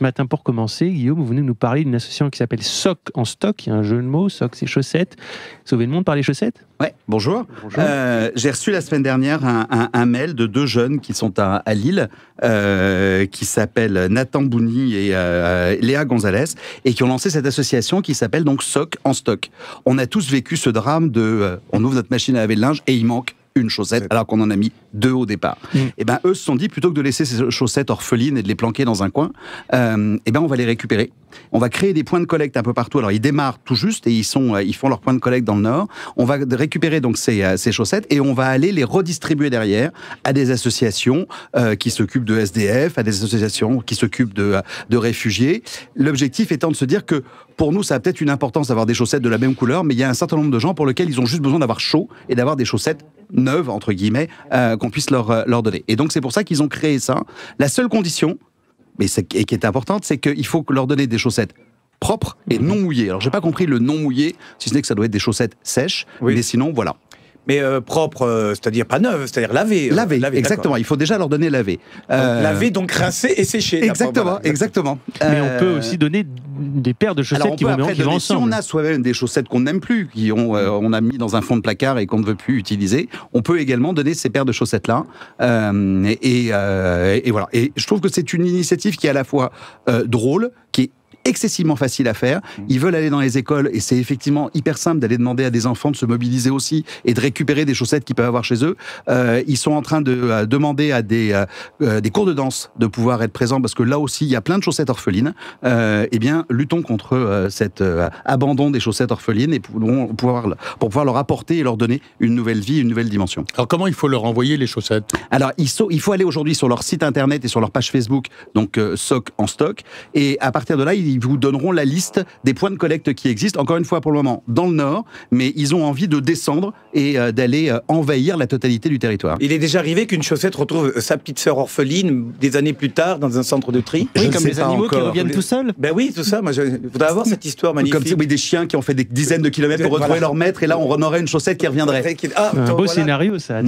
ce matin, pour commencer, Guillaume, vous venez nous parler d'une association qui s'appelle SOC en stock. Il y a un jeu de mots, SOC, c'est chaussettes. Sauver le monde par les chaussettes Ouais, bonjour. Euh, j'ai reçu la semaine dernière un, mail de deux jeunes qui sont à, Lille, euh, qui s'appellent Nathan Bouni et euh, Léa Gonzalez, et qui ont lancé cette association qui s'appelle donc SOC en stock. On a tous vécu ce drame de on ouvre notre machine à laver le linge et il manque une chaussette alors qu'on en a mis d'eux au départ. Mm. Et eh ben eux se sont dit plutôt que de laisser ces chaussettes orphelines et de les planquer dans un coin, euh, et eh ben on va les récupérer. On va créer des points de collecte un peu partout. Alors ils démarrent tout juste et ils sont euh, ils font leurs points de collecte dans le nord. On va récupérer donc ces, euh, ces chaussettes et on va aller les redistribuer derrière à des associations euh, qui s'occupent de SDF, à des associations qui s'occupent de, réfugiés. L'objectif étant de se dire que pour nous, ça a peut-être une importance d'avoir des chaussettes de la même couleur, mais il y a un certain nombre de gens pour lesquels ils ont juste besoin d'avoir chaud et d'avoir des chaussettes neuves, entre guillemets, qu'on puisse euh, leur, donner. Et donc c'est pour ça qu'ils ont créé ça. La seule condition, mais et qui est importante, c'est qu'il faut leur donner des chaussettes propres et non mouillées. Alors j'ai pas compris le non mouillé, si ce n'est que ça doit être des chaussettes sèches, mais sinon voilà. Mais euh, propre, euh, c'est-à-dire pas neuve, c'est-à-dire laver euh, laver exactement. Il faut déjà leur donner laver laver donc rincer et sécher. Exactement, exactement. Mais on peut aussi donner des paires de chaussettes qui vont, après ensemble. Si on a soi-même des chaussettes qu'on n'aime plus, qui mm. on a mis dans un fond de placard et qu'on ne veut plus utiliser, on peut également donner ces paires de chaussettes-là. Et, voilà. Et je trouve que c'est une initiative qui est à la fois drôle, qui est excessivement facile à faire. Mmh. Ils veulent aller dans les écoles et c'est effectivement hyper simple d'aller demander à des enfants de se mobiliser aussi et de récupérer des chaussettes qu'ils peuvent avoir chez eux. Euh, ils sont en train de euh, demander à des, euh, des cours de danse de pouvoir être présents parce que là aussi, il y a plein de chaussettes orphelines. eh bien, luttons contre cet abandon des chaussettes orphelines et pour, pouvoir, pour pouvoir leur apporter et leur donner une nouvelle vie, une nouvelle dimension. Alors, comment il faut leur envoyer les chaussettes Alors, il, il faut aller aujourd'hui sur leur site internet et sur leur page Facebook, donc SOC en stock. Et à partir de là, ils vous donneront la liste des points de collecte qui existent, encore une fois pour le moment dans le nord, mais ils ont envie de descendre et euh, d'aller euh, envahir la totalité du territoire. Il est déjà arrivé qu'une chaussette retrouve sa petite sœur orpheline des années plus tard dans un centre de tri. Oui, comme les animaux qui reviennent tout seuls. Ben oui, tout ça. Moi, je... voudrais avoir cette histoire magnifique. Comme oui, des chiens qui ont fait des dizaines de kilomètres pour retrouver leur maître et là on aurait une chaussette qui reviendrait. Ah, un beau scénario ça.